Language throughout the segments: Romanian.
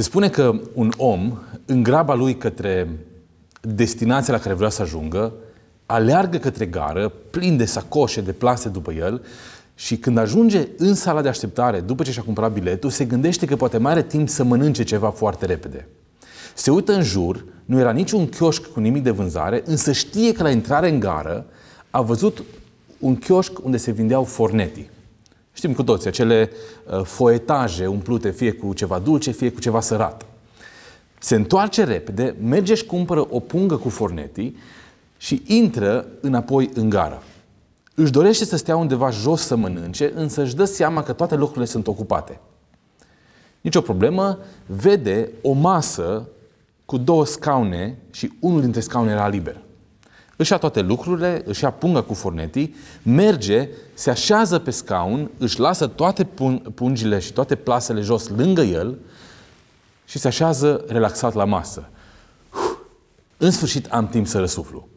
Se spune că un om, în graba lui către destinația la care vrea să ajungă, aleargă către gară, plin de sacoșe, de plase după el și când ajunge în sala de așteptare, după ce și-a cumpărat biletul, se gândește că poate mai are timp să mănânce ceva foarte repede. Se uită în jur, nu era niciun chioșc cu nimic de vânzare, însă știe că la intrare în gară a văzut un chioșc unde se vindeau fornetii. Știm cu toții, acele uh, foetaje umplute fie cu ceva dulce, fie cu ceva sărat. Se întoarce repede, merge și cumpără o pungă cu fornetii și intră înapoi în gara. Își dorește să stea undeva jos să mănânce, însă își dă seama că toate locurile sunt ocupate. Nici o problemă, vede o masă cu două scaune și unul dintre scaune era liber. Își ia toate lucrurile, își ia punga cu fornetii, merge, se așează pe scaun, își lasă toate pungile și toate plasele jos lângă el și se așează relaxat la masă. În sfârșit am timp să răsuflu.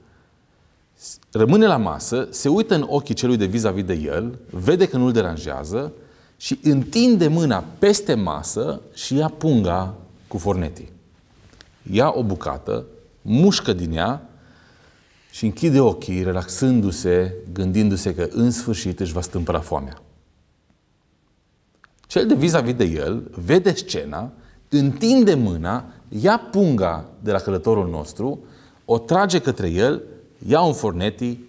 Rămâne la masă, se uită în ochii celui de vis-a-vis de el, vede că nu-l deranjează și întinde mâna peste masă și ia punga cu fornetii. Ia o bucată, mușcă din ea și închide ochii, relaxându-se, gândindu-se că în sfârșit își va stâmpăra foamea. Cel de vis-a-vis de el vede scena, întinde mâna, ia punga de la călătorul nostru, o trage către el, ia un forneti,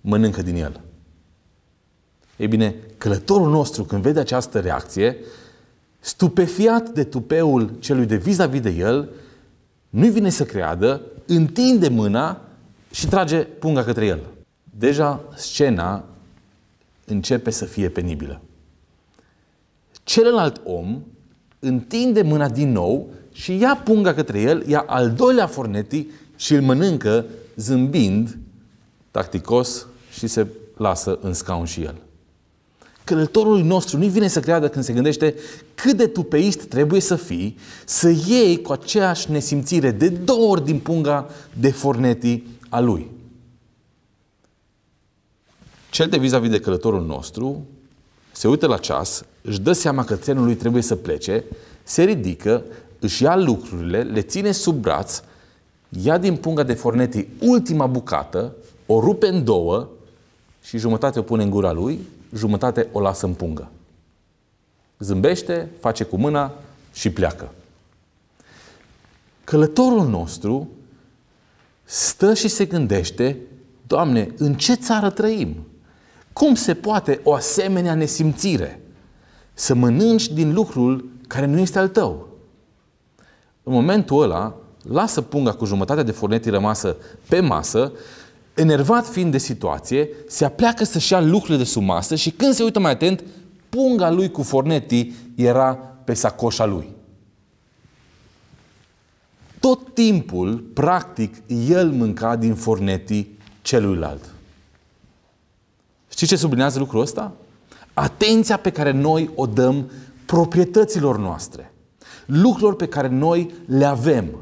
mănâncă din el. Ei bine, călătorul nostru, când vede această reacție, stupefiat de tupeul celui de vis-a-vis -vis de el, nu-i vine să creadă, întinde mâna și trage punga către el. Deja scena începe să fie penibilă. Celălalt om întinde mâna din nou și ia punga către el, ia al doilea forneti și îl mănâncă zâmbind, tacticos, și se lasă în scaun și el. Călătorul nostru nu-i vine să creadă când se gândește cât de tupeist trebuie să fii să iei cu aceeași nesimțire de două ori din punga de forneti a Lui. Cel de vis-a-vis de călătorul nostru se uită la ceas, își dă seama că trenul lui trebuie să plece, se ridică, își ia lucrurile, le ține sub braț, ia din punga de forneti ultima bucată, o rupe în două și jumătate o pune în gura lui, jumătate o lasă în pungă. Zâmbește, face cu mâna și pleacă. Călătorul nostru stă și se gândește, Doamne, în ce țară trăim? Cum se poate o asemenea nesimțire? Să mănânci din lucrul care nu este al tău. În momentul ăla, lasă punga cu jumătatea de furnetii rămasă pe masă, enervat fiind de situație, se apleacă să-și ia lucrurile de sub masă și când se uită mai atent, punga lui cu fornetii era pe sacoșa lui. Tot timpul, practic, el mânca din fornetii celuilalt. Știți ce sublinează lucrul ăsta? Atenția pe care noi o dăm proprietăților noastre, lucrurilor pe care noi le avem.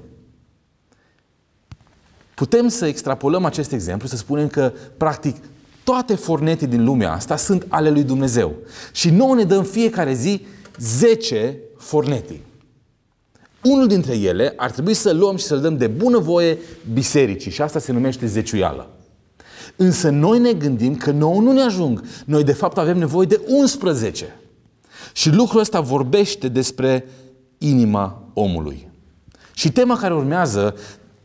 Putem să extrapolăm acest exemplu, să spunem că, practic, toate fornetii din lumea asta sunt ale lui Dumnezeu. Și noi ne dăm fiecare zi 10 fornetii. Unul dintre ele ar trebui să luăm și să-l dăm de bunăvoie bisericii și asta se numește zeciuială. Însă noi ne gândim că nouă nu ne ajung. Noi de fapt avem nevoie de 11. Și lucrul ăsta vorbește despre inima omului. Și tema care urmează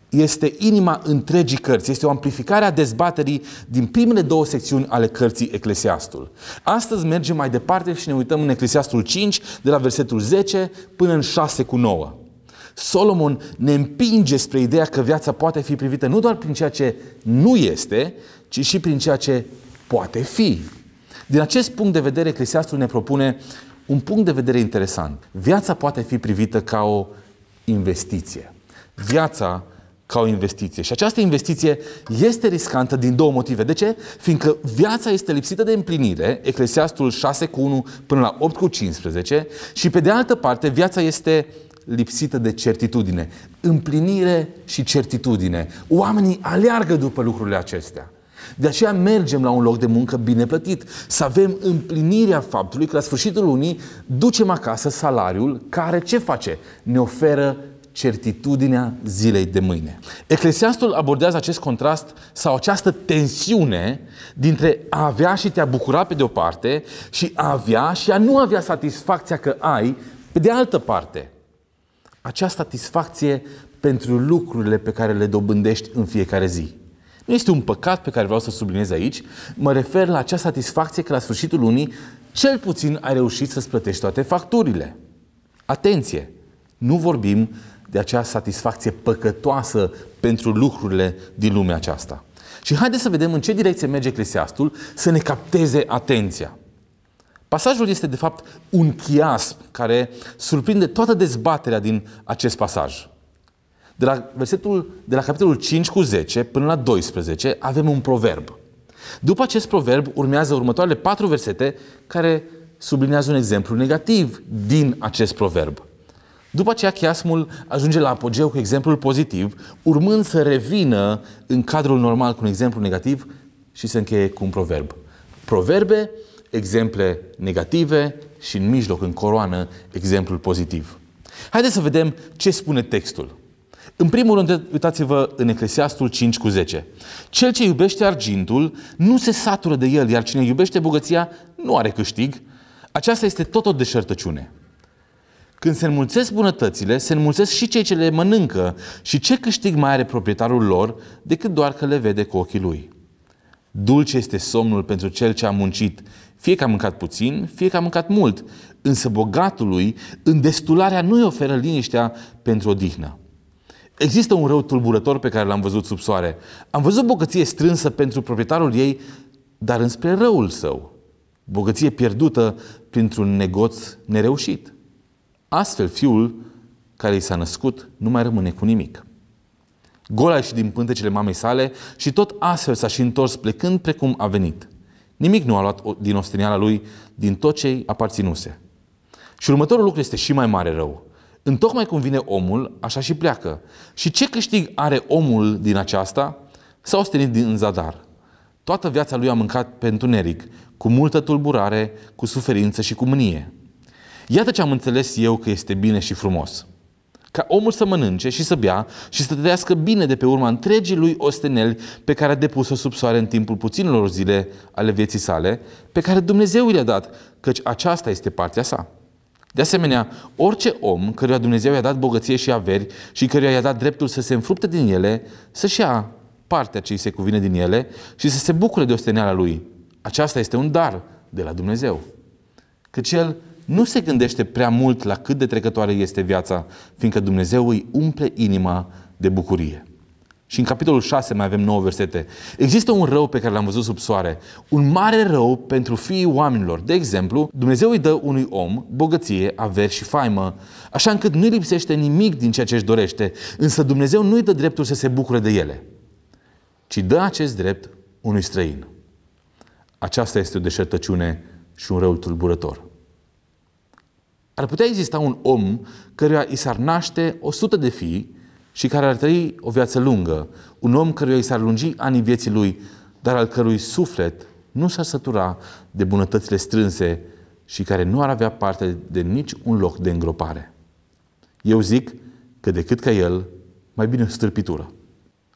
este inima întregii cărți. Este o amplificare a dezbaterii din primele două secțiuni ale cărții Eclesiastul. Astăzi mergem mai departe și ne uităm în Eclesiastul 5, de la versetul 10 până în 6 cu 9. Solomon ne împinge spre ideea că viața poate fi privită nu doar prin ceea ce nu este, ci și prin ceea ce poate fi. Din acest punct de vedere, Eclesiastul ne propune un punct de vedere interesant. Viața poate fi privită ca o investiție. Viața ca o investiție. Și această investiție este riscantă din două motive. De ce? Fiindcă viața este lipsită de împlinire, Eclesiastul 6 cu 1 până la 8 cu 15, și pe de altă parte viața este lipsită de certitudine. Împlinire și certitudine. Oamenii aleargă după lucrurile acestea. De aceea mergem la un loc de muncă bine plătit, să avem împlinirea faptului că la sfârșitul lunii ducem acasă salariul care ce face? Ne oferă certitudinea zilei de mâine. Eclesiastul abordează acest contrast sau această tensiune dintre a avea și te a bucura pe de o parte și a avea și a nu avea satisfacția că ai pe de altă parte acea satisfacție pentru lucrurile pe care le dobândești în fiecare zi. Nu este un păcat pe care vreau să subliniez aici, mă refer la acea satisfacție că la sfârșitul lunii cel puțin ai reușit să-ți plătești toate facturile. Atenție! Nu vorbim de acea satisfacție păcătoasă pentru lucrurile din lumea aceasta. Și haideți să vedem în ce direcție merge Eclesiastul să ne capteze atenția. Pasajul este, de fapt, un chiasm care surprinde toată dezbaterea din acest pasaj. De la, versetul, de la capitolul 5 cu 10 până la 12 avem un proverb. După acest proverb urmează următoarele patru versete care sublinează un exemplu negativ din acest proverb. După aceea, chiasmul ajunge la apogeu cu exemplul pozitiv, urmând să revină în cadrul normal cu un exemplu negativ și se încheie cu un proverb. Proverbe exemple negative și în mijloc, în coroană, exemplul pozitiv. Haideți să vedem ce spune textul. În primul rând, uitați-vă în Eclesiastul 5 cu 10. Cel ce iubește argintul nu se satură de el, iar cine iubește bogăția nu are câștig. Aceasta este tot o deșertăciune. Când se înmulțesc bunătățile, se înmulțesc și cei ce le mănâncă și ce câștig mai are proprietarul lor decât doar că le vede cu ochii lui. Dulce este somnul pentru cel ce a muncit, fie că a mâncat puțin, fie că a mâncat mult, însă bogatului destularea nu i oferă liniștea pentru odihnă. Există un rău tulburător pe care l-am văzut sub soare. Am văzut bogăție strânsă pentru proprietarul ei, dar înspre răul său. Bogăție pierdută printr-un negoț nereușit. Astfel, fiul care i s-a născut nu mai rămâne cu nimic. Gol a ieșit din pântecele mamei sale și tot astfel s-a și întors plecând precum a venit. Nimic nu a luat din ostenia lui, din tot ce-i aparținuse. Și următorul lucru este și mai mare rău. În tocmai cum vine omul, așa și pleacă. Și ce câștig are omul din aceasta? S-a ostenit din zadar. Toată viața lui a mâncat pe întuneric, cu multă tulburare, cu suferință și cu mânie. Iată ce am înțeles eu că este bine și frumos – ca omul să mănânce și să bea și să trăiască bine de pe urma întregii lui osteneli pe care a depus-o sub soare în timpul puținilor zile ale vieții sale, pe care Dumnezeu i-a dat, căci aceasta este partea sa. De asemenea, orice om căruia Dumnezeu i-a dat bogăție și averi și căruia i-a dat dreptul să se înfrupte din ele, să-și ia partea ce îi se cuvine din ele și să se bucure de osteneala lui. Aceasta este un dar de la Dumnezeu. Căci el nu se gândește prea mult la cât de trecătoare este viața, fiindcă Dumnezeu îi umple inima de bucurie. Și în capitolul 6 mai avem 9 versete. Există un rău pe care l-am văzut sub soare, un mare rău pentru fiii oamenilor. De exemplu, Dumnezeu îi dă unui om bogăție, averi și faimă, așa încât nu-i lipsește nimic din ceea ce își dorește, însă Dumnezeu nu-i dă dreptul să se bucure de ele, ci dă acest drept unui străin. Aceasta este o deșertăciune și un rău tulburător. Ar putea exista un om căruia i s-ar naște 100 de fii și care ar trăi o viață lungă, un om căruia i s-ar lungi anii vieții lui, dar al cărui suflet nu s-ar sătura de bunătățile strânse și care nu ar avea parte de nici un loc de îngropare. Eu zic că decât ca el, mai bine o stârpitură.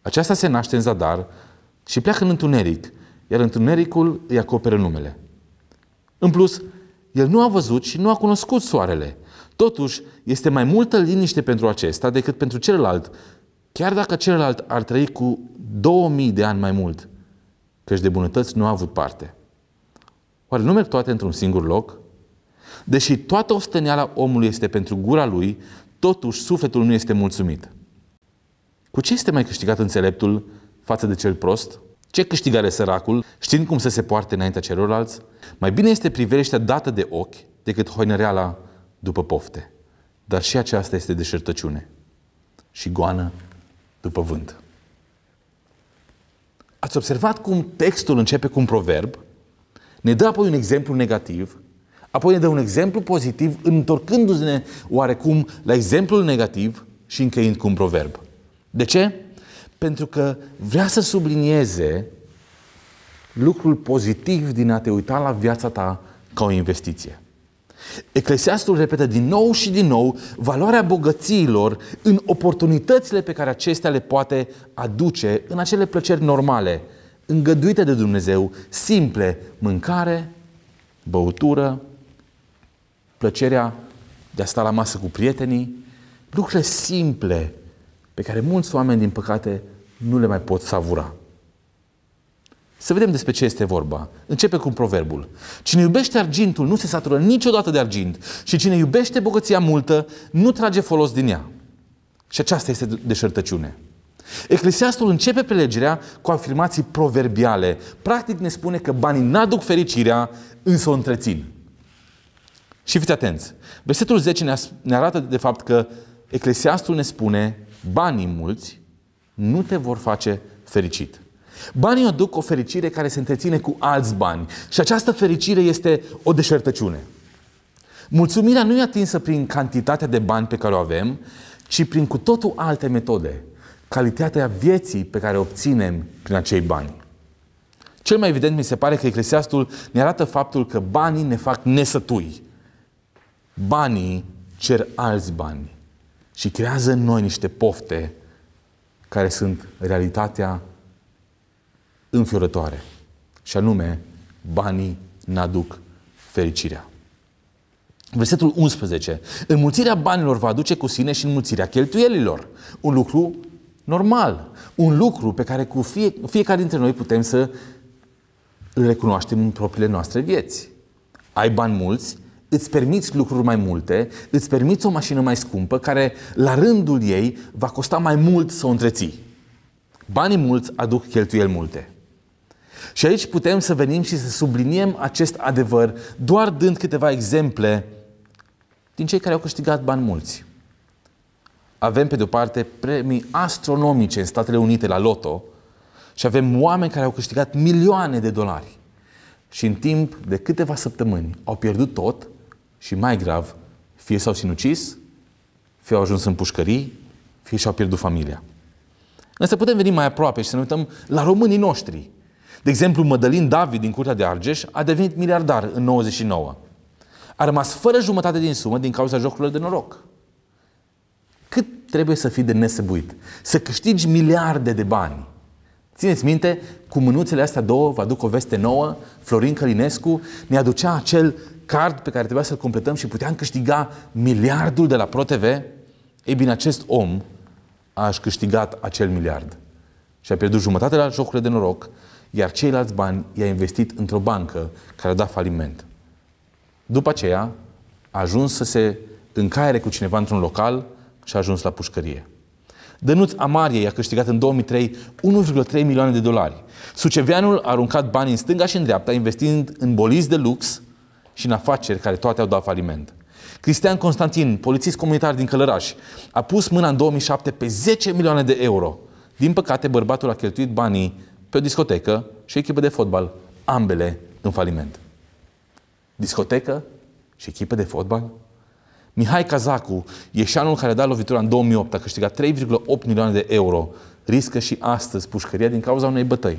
Aceasta se naște în zadar și pleacă în întuneric, iar întunericul îi acoperă numele. În plus, el nu a văzut și nu a cunoscut soarele. Totuși, este mai multă liniște pentru acesta decât pentru celălalt, chiar dacă celălalt ar trăi cu 2000 de ani mai mult, căci de bunătăți nu a avut parte. Oare nu merg toate într-un singur loc? Deși toată osteneala omului este pentru gura lui, totuși sufletul nu este mulțumit. Cu ce este mai câștigat înțeleptul față de cel prost? Ce câștigare săracul, știind cum să se poarte înaintea celorlalți? Mai bine este priveliștea dată de ochi decât hoinăreala după pofte. Dar și aceasta este deșertăciune și goană după vânt. Ați observat cum textul începe cu un proverb, ne dă apoi un exemplu negativ, apoi ne dă un exemplu pozitiv, întorcându-ne oarecum la exemplul negativ și încheind cu un proverb. De ce? pentru că vrea să sublinieze lucrul pozitiv din a te uita la viața ta ca o investiție. Eclesiastul repetă din nou și din nou valoarea bogățiilor în oportunitățile pe care acestea le poate aduce în acele plăceri normale, îngăduite de Dumnezeu, simple, mâncare, băutură, plăcerea de a sta la masă cu prietenii, lucruri simple pe care mulți oameni, din păcate, nu le mai pot savura. Să vedem despre ce este vorba. Începe cu un proverbul. Cine iubește argintul nu se satură niciodată de argint și cine iubește bogăția multă nu trage folos din ea. Și aceasta este deșertăciune. Eclesiastul începe prelegerea cu afirmații proverbiale. Practic ne spune că banii n-aduc fericirea, însă o întrețin. Și fiți atenți. Versetul 10 ne arată de fapt că Eclesiastul ne spune banii mulți nu te vor face fericit. Banii aduc o fericire care se întreține cu alți bani și această fericire este o deșertăciune. Mulțumirea nu e atinsă prin cantitatea de bani pe care o avem, ci prin cu totul alte metode. Calitatea vieții pe care o obținem prin acei bani. Cel mai evident mi se pare că Eclesiastul ne arată faptul că banii ne fac nesătui. Banii cer alți bani și creează în noi niște pofte care sunt realitatea înfiorătoare. Și anume, banii n-aduc fericirea. Versetul 11. Înmulțirea banilor va aduce cu sine și înmulțirea cheltuielilor. Un lucru normal. Un lucru pe care cu fie, fiecare dintre noi putem să îl recunoaștem în propriile noastre vieți. Ai bani mulți îți permiți lucruri mai multe, îți permiți o mașină mai scumpă, care la rândul ei va costa mai mult să o întreții. Banii mulți aduc cheltuieli multe. Și aici putem să venim și să subliniem acest adevăr doar dând câteva exemple din cei care au câștigat bani mulți. Avem, pe de-o parte, premii astronomice în Statele Unite la loto și avem oameni care au câștigat milioane de dolari și în timp de câteva săptămâni au pierdut tot și mai grav, fie s-au sinucis, fie au ajuns în pușcării, fie și-au pierdut familia. Însă putem veni mai aproape și să ne uităm la românii noștri. De exemplu, Mădălin David din Curtea de Argeș a devenit miliardar în 99. A rămas fără jumătate din sumă din cauza jocurilor de noroc. Cât trebuie să fii de nesăbuit? Să câștigi miliarde de bani. Țineți minte, cu mânuțele astea două vă aduc o veste nouă, Florin Călinescu ne aducea acel card pe care trebuia să-l completăm și puteam câștiga miliardul de la ProTV, ei bine, acest om a câștigat acel miliard și a pierdut jumătate la jocurile de noroc, iar ceilalți bani i-a investit într-o bancă care a dat faliment. După aceea, a ajuns să se încaiere cu cineva într-un local și a ajuns la pușcărie. Dănuț Amarie a câștigat în 2003 1,3 milioane de dolari. Suceveanul a aruncat bani în stânga și în dreapta, investind în bolizi de lux și în afaceri care toate au dat faliment. Cristian Constantin, polițist comunitar din Călăraș, a pus mâna în 2007 pe 10 milioane de euro. Din păcate, bărbatul a cheltuit banii pe o discotecă și o echipă de fotbal, ambele în faliment. Discotecă și echipă de fotbal? Mihai Cazacu, ieșanul care a dat lovitura în 2008, a câștigat 3,8 milioane de euro, riscă și astăzi pușcăria din cauza unei bătăi.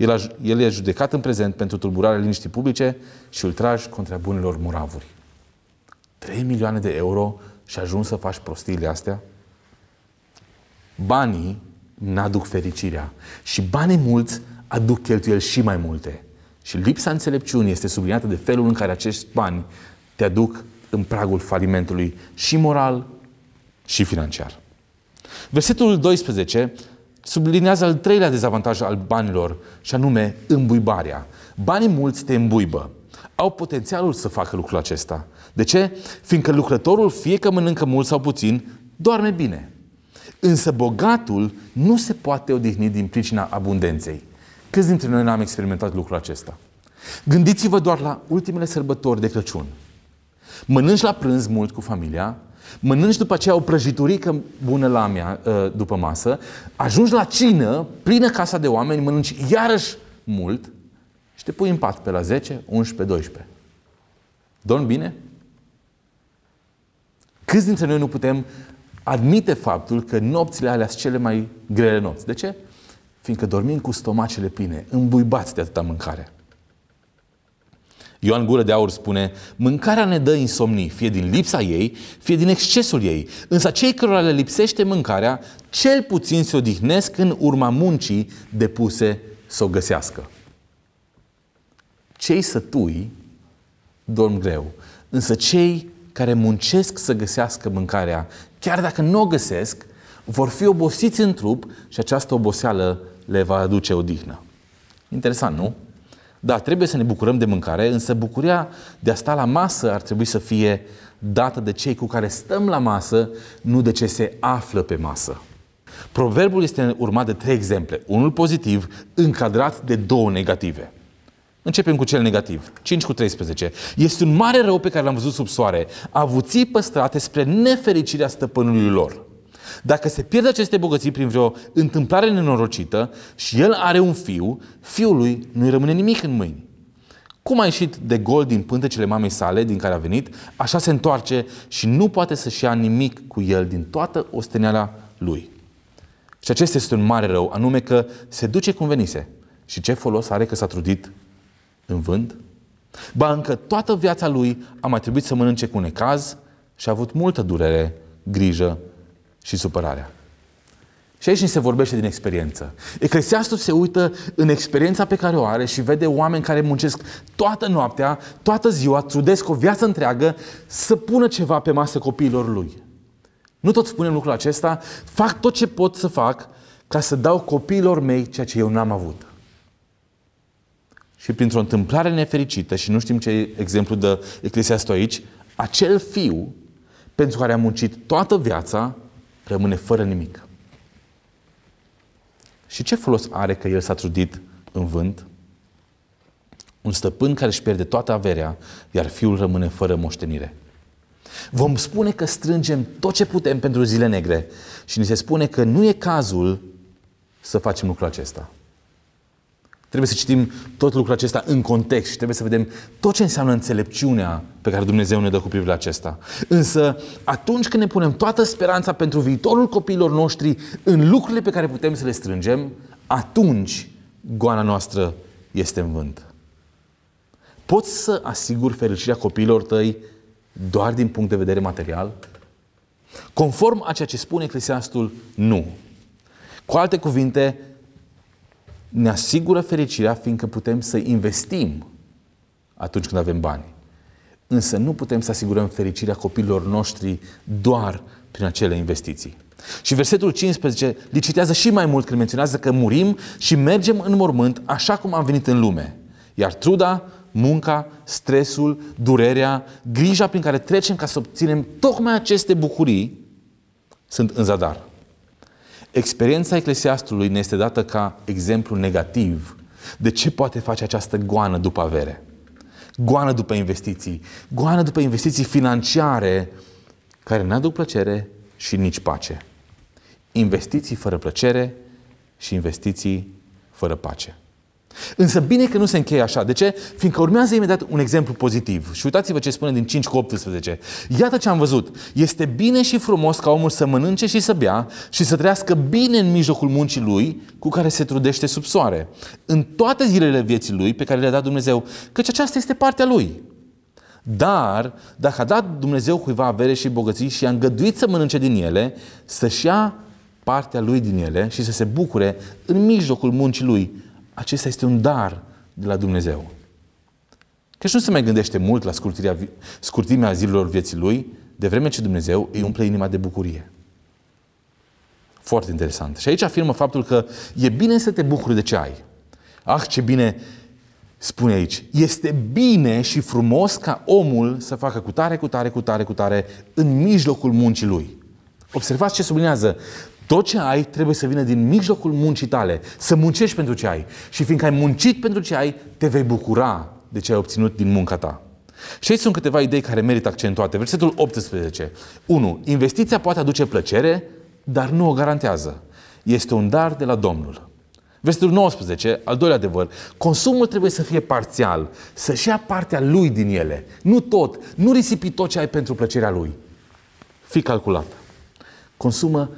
El, a, el e judecat în prezent pentru tulburarea liniștii publice și ultraj contra bunilor muravuri. 3 milioane de euro și ajungi să faci prostiile astea? Banii n-aduc fericirea și banii mulți aduc cheltuieli și mai multe. Și lipsa înțelepciunii este subliniată de felul în care acești bani te aduc în pragul falimentului și moral și financiar. Versetul 12 sublinează al treilea dezavantaj al banilor, și anume îmbuibarea. Banii mulți te îmbuibă. Au potențialul să facă lucrul acesta. De ce? Fiindcă lucrătorul, fie că mănâncă mult sau puțin, doarme bine. Însă bogatul nu se poate odihni din pricina abundenței. Câți dintre noi n-am experimentat lucrul acesta? Gândiți-vă doar la ultimele sărbători de Crăciun. Mănânci la prânz mult cu familia, mănânci după aceea o prăjiturică bună la mea ă, după masă, ajungi la cină, plină casa de oameni, mănânci iarăși mult și te pui în pat pe la 10, 11, 12. Dormi bine? Câți dintre noi nu putem admite faptul că nopțile alea sunt cele mai grele nopți? De ce? Fiindcă dormim cu stomacele pline, îmbuibați de atâta mâncare. Ioan Gură de Aur spune, mâncarea ne dă insomnii, fie din lipsa ei, fie din excesul ei. Însă cei cărora le lipsește mâncarea, cel puțin se odihnesc în urma muncii depuse să o găsească. Cei sătui dorm greu, însă cei care muncesc să găsească mâncarea, chiar dacă nu o găsesc, vor fi obosiți în trup și această oboseală le va aduce odihnă. Interesant, nu? Da, trebuie să ne bucurăm de mâncare, însă bucuria de a sta la masă ar trebui să fie dată de cei cu care stăm la masă, nu de ce se află pe masă. Proverbul este urmat de trei exemple, unul pozitiv, încadrat de două negative. Începem cu cel negativ, 5 cu 13. Este un mare rău pe care l-am văzut sub soare, avuții păstrate spre nefericirea stăpânului lor. Dacă se pierde aceste bogății prin vreo întâmplare nenorocită și el are un fiu, fiului nu-i rămâne nimic în mâini. Cum a ieșit de gol din pântecele mamei sale, din care a venit, așa se întoarce și nu poate să-și ia nimic cu el din toată osteneala lui. Și acesta este un mare rău, anume că se duce cum venise. Și ce folos are că s-a trudit în vânt? Ba încă toată viața lui a mai trebuit să mănânce cu necaz și a avut multă durere, grijă și supărarea. Și aici ni se vorbește din experiență. Eclesiastul se uită în experiența pe care o are și vede oameni care muncesc toată noaptea, toată ziua, trudesc o viață întreagă să pună ceva pe masă copiilor lui. Nu tot spunem lucrul acesta, fac tot ce pot să fac ca să dau copiilor mei ceea ce eu n-am avut. Și printr-o întâmplare nefericită, și nu știm ce exemplu dă Eclesiastul aici, acel fiu pentru care a muncit toată viața, rămâne fără nimic. Și ce folos are că el s-a trudit în vânt? Un stăpân care își pierde toată averea, iar fiul rămâne fără moștenire. Vom spune că strângem tot ce putem pentru zile negre și ni se spune că nu e cazul să facem lucrul acesta. Trebuie să citim tot lucrul acesta în context și trebuie să vedem tot ce înseamnă înțelepciunea pe care Dumnezeu ne dă cu privire la acesta. Însă, atunci când ne punem toată speranța pentru viitorul copiilor noștri în lucrurile pe care putem să le strângem, atunci goana noastră este în vânt. Poți să asiguri fericirea copiilor tăi doar din punct de vedere material? Conform a ceea ce spune Eclesiastul, nu. Cu alte cuvinte, ne asigură fericirea fiindcă putem să investim atunci când avem bani. Însă nu putem să asigurăm fericirea copiilor noștri doar prin acele investiții. Și versetul 15 licitează și mai mult când menționează că murim și mergem în mormânt așa cum am venit în lume. Iar truda, munca, stresul, durerea, grija prin care trecem ca să obținem tocmai aceste bucurii sunt în zadar. Experiența eclesiastului ne este dată ca exemplu negativ de ce poate face această goană după avere. Goană după investiții, goană după investiții financiare care nu aduc plăcere și nici pace. Investiții fără plăcere și investiții fără pace. Însă bine că nu se încheie așa. De ce? Fiindcă urmează imediat un exemplu pozitiv. Și uitați-vă ce spune din 5 cu 18. Iată ce am văzut. Este bine și frumos ca omul să mănânce și să bea și să trăiască bine în mijlocul muncii lui cu care se trudește sub soare. În toate zilele vieții lui pe care le-a dat Dumnezeu, căci aceasta este partea lui. Dar, dacă a dat Dumnezeu cuiva avere și bogății și a îngăduit să mănânce din ele, să-și ia partea lui din ele și să se bucure în mijlocul muncii lui, acesta este un dar de la Dumnezeu. și nu se mai gândește mult la scurtimea zilelor vieții lui, de vreme ce Dumnezeu îi umple inima de bucurie. Foarte interesant. Și aici afirmă faptul că e bine să te bucuri de ce ai. Ah, ce bine spune aici. Este bine și frumos ca omul să facă cu tare, cu tare, cu tare, cu tare în mijlocul muncii lui. Observați ce sublinează. Tot ce ai trebuie să vină din mijlocul muncii tale, să muncești pentru ce ai. Și fiindcă ai muncit pentru ce ai, te vei bucura de ce ai obținut din munca ta. Și aici sunt câteva idei care merită accentuate. Versetul 18. 1. Investiția poate aduce plăcere, dar nu o garantează. Este un dar de la Domnul. Versetul 19, al doilea adevăr. Consumul trebuie să fie parțial, să-și ia partea lui din ele. Nu tot, nu risipi tot ce ai pentru plăcerea lui. Fii calculat. Consumă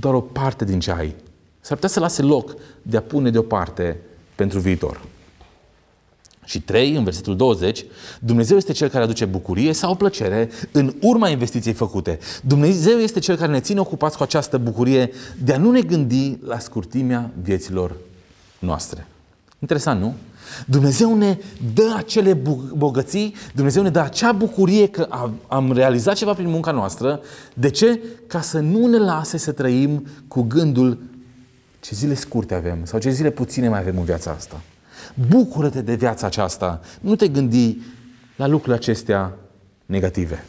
doar o parte din ce ai. S-ar putea să lase loc de a pune deoparte pentru viitor. Și 3, în versetul 20, Dumnezeu este cel care aduce bucurie sau plăcere în urma investiției făcute. Dumnezeu este cel care ne ține ocupați cu această bucurie de a nu ne gândi la scurtimea vieților noastre. Interesant, nu? Dumnezeu ne dă acele bogății, Dumnezeu ne dă acea bucurie că am realizat ceva prin munca noastră. De ce? Ca să nu ne lase să trăim cu gândul ce zile scurte avem sau ce zile puține mai avem în viața asta. Bucură-te de viața aceasta. Nu te gândi la lucrurile acestea negative.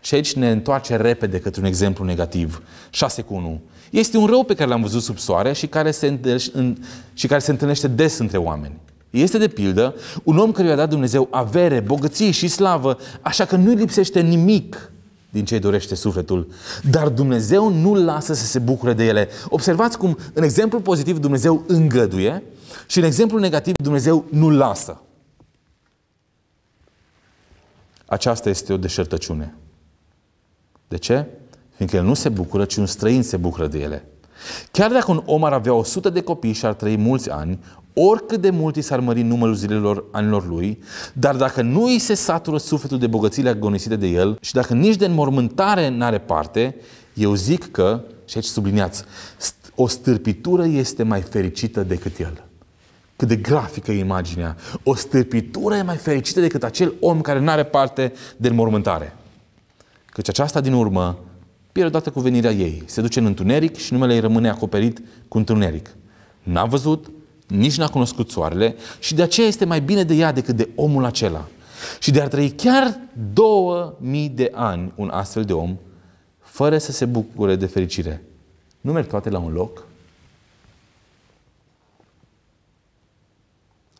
Și aici ne întoarce repede către un exemplu negativ. 6 cu 1. Este un rău pe care l-am văzut sub soare și care se, în, și care se întâlnește des între oameni. Este, de pildă, un om care i-a dat Dumnezeu avere, bogăție și slavă, așa că nu-i lipsește nimic din ce dorește sufletul. Dar Dumnezeu nu lasă să se bucure de ele. Observați cum în exemplu pozitiv Dumnezeu îngăduie și în exemplu negativ Dumnezeu nu lasă. Aceasta este o deșertăciune. De ce? Fiindcă el nu se bucură, ci un străin se bucură de ele. Chiar dacă un om ar avea 100 de copii și ar trăi mulți ani, oricât de mult i s-ar mări numărul zilelor anilor lui, dar dacă nu îi se satură sufletul de bogățiile agonisite de el și dacă nici de înmormântare n-are parte, eu zic că, și aici subliniați, o stârpitură este mai fericită decât el. Cât de grafică e imaginea. O stârpitură e mai fericită decât acel om care nu are parte de înmormântare. Căci aceasta din urmă Pierde odată cu venirea ei. Se duce în întuneric și numele ei rămâne acoperit cu întuneric. N-a văzut, nici n-a cunoscut soarele și de aceea este mai bine de ea decât de omul acela. Și de ar trăi chiar 2000 de ani un astfel de om, fără să se bucure de fericire. Nu merg toate la un loc?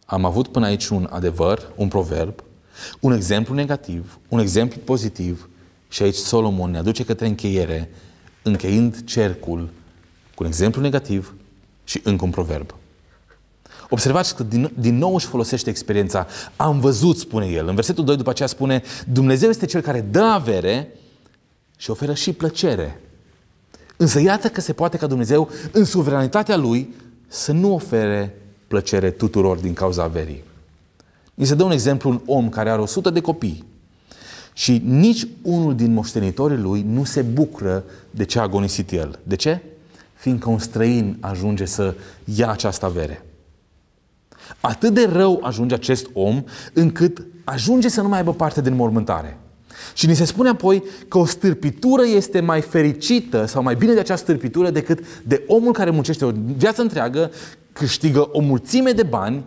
Am avut până aici un adevăr, un proverb, un exemplu negativ, un exemplu pozitiv, și aici Solomon ne aduce către încheiere, încheind cercul cu un exemplu negativ și încă un proverb. Observați că din, din nou își folosește experiența. Am văzut, spune el. În versetul 2 după aceea spune, Dumnezeu este cel care dă avere și oferă și plăcere. Însă iată că se poate ca Dumnezeu, în suveranitatea Lui, să nu ofere plăcere tuturor din cauza averii. Ni se dă un exemplu un om care are 100 de copii și nici unul din moștenitorii lui nu se bucură de ce a agonisit el. De ce? Fiindcă un străin ajunge să ia această avere. Atât de rău ajunge acest om, încât ajunge să nu mai aibă parte din mormântare. Și ni se spune apoi că o stârpitură este mai fericită sau mai bine de această stârpitură decât de omul care muncește o viață întreagă, câștigă o mulțime de bani,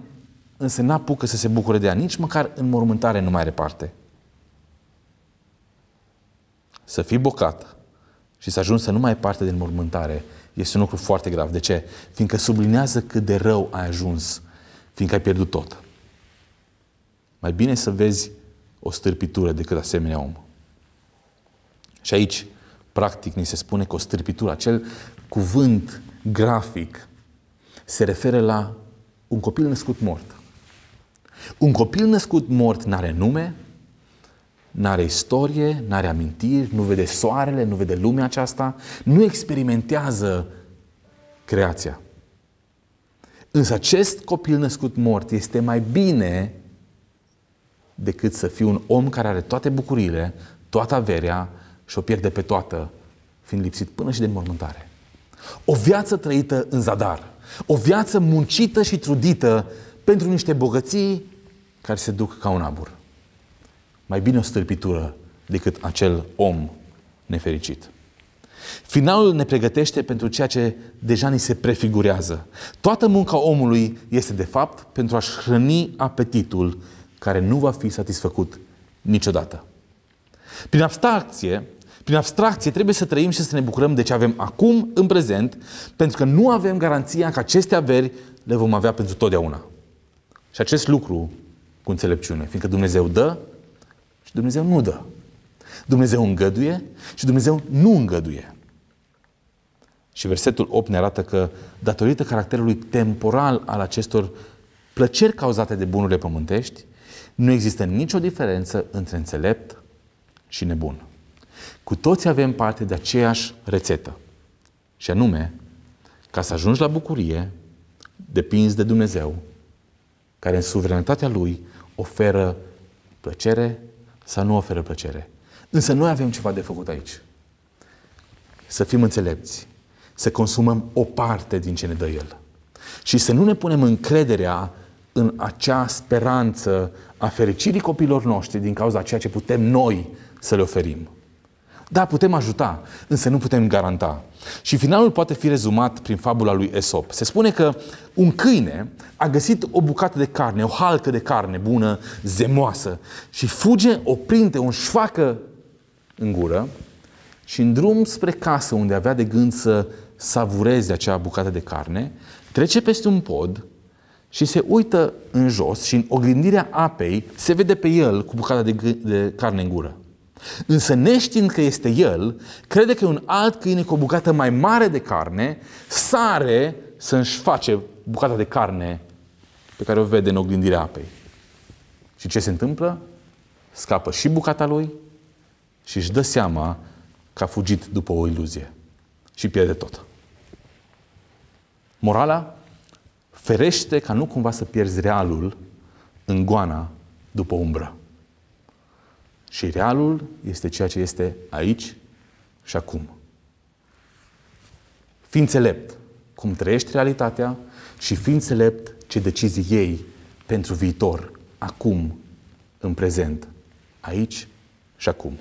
însă n-apucă să se bucure de ea, nici măcar în mormântare nu mai are parte să fii bocat și să ajungi să nu mai ai parte din mormântare este un lucru foarte grav. De ce? Fiindcă sublinează cât de rău ai ajuns, fiindcă ai pierdut tot. Mai bine să vezi o stârpitură decât asemenea om. Și aici, practic, ni se spune că o stârpitură, acel cuvânt grafic, se referă la un copil născut mort. Un copil născut mort n-are nume, n-are istorie, n-are amintiri, nu vede soarele, nu vede lumea aceasta, nu experimentează creația. Însă acest copil născut mort este mai bine decât să fie un om care are toate bucuriile, toată averea și o pierde pe toată, fiind lipsit până și de mormântare. O viață trăită în zadar, o viață muncită și trudită pentru niște bogății care se duc ca un abur. Mai bine o stârpitură decât acel om nefericit. Finalul ne pregătește pentru ceea ce deja ni se prefigurează. Toată munca omului este, de fapt, pentru a-și hrăni apetitul care nu va fi satisfăcut niciodată. Prin abstracție, prin abstracție trebuie să trăim și să ne bucurăm de ce avem acum, în prezent, pentru că nu avem garanția că aceste averi le vom avea pentru totdeauna. Și acest lucru cu înțelepciune, fiindcă Dumnezeu dă și Dumnezeu nu dă. Dumnezeu îngăduie și Dumnezeu nu îngăduie. Și versetul 8 ne arată că, datorită caracterului temporal al acestor plăceri cauzate de bunurile pământești, nu există nicio diferență între înțelept și nebun. Cu toți avem parte de aceeași rețetă. Și anume, ca să ajungi la bucurie, depinzi de Dumnezeu, care în suveranitatea Lui oferă plăcere sau nu oferă plăcere. Însă noi avem ceva de făcut aici. Să fim înțelepți, să consumăm o parte din ce ne dă El și să nu ne punem încrederea în acea speranță a fericirii copiilor noștri din cauza ceea ce putem noi să le oferim. Da, putem ajuta, însă nu putem garanta. Și finalul poate fi rezumat prin fabula lui Esop. Se spune că un câine a găsit o bucată de carne, o halcă de carne bună, zemoasă, și fuge, o prinde, o șfacă în gură și în drum spre casă, unde avea de gând să savureze acea bucată de carne, trece peste un pod și se uită în jos și în oglindirea apei se vede pe el cu bucata de, de carne în gură. Însă neștiind că este el, crede că e un alt câine cu o bucată mai mare de carne, sare să își face bucata de carne pe care o vede în oglindirea apei. Și ce se întâmplă? Scapă și bucata lui și își dă seama că a fugit după o iluzie și pierde tot. Morala? Ferește ca nu cumva să pierzi realul în goana după umbră. Și realul este ceea ce este aici și acum. Fii înțelept cum trăiești realitatea și fii înțelept ce decizii ei pentru viitor, acum, în prezent, aici și acum.